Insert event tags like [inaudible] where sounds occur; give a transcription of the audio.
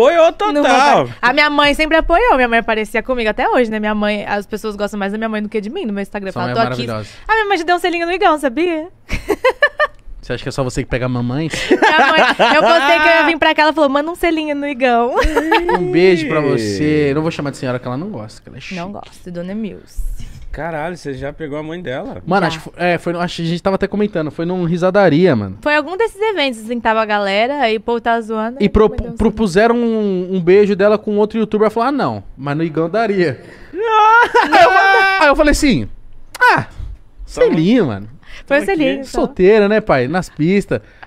Apoiou total. A minha mãe sempre apoiou. Minha mãe aparecia comigo até hoje, né? Minha mãe, as pessoas gostam mais da minha mãe do que de mim no meu Instagram. Sua mãe é A minha mãe já deu um selinho no Igão, sabia? [laughs] Você acha que é só você que pega mamães? mamãe? mãe, eu contei que eu ia vir pra cá, ela falou, manda um selinho no Igão. Um beijo pra [laughs] você. não vou chamar de senhora que ela não gosta, que ela é Não gosto, Dona Mills. Caralho, você já pegou a mãe dela? Mano, acho, que foi- é, foi, acho que a gente tava até comentando, foi num risadaria, mano. Foi algum desses eventos, assim, que tava a galera, aí o povo tava tá zoando. E um propuseram um, um beijo dela com outro youtuber. Ela falou, ah, não, mas no Igão daria. [laughs] aí, eu, aí eu falei assim, ah, Selinho, mano. Foi selinho. Solteira, né, pai? Nas pistas.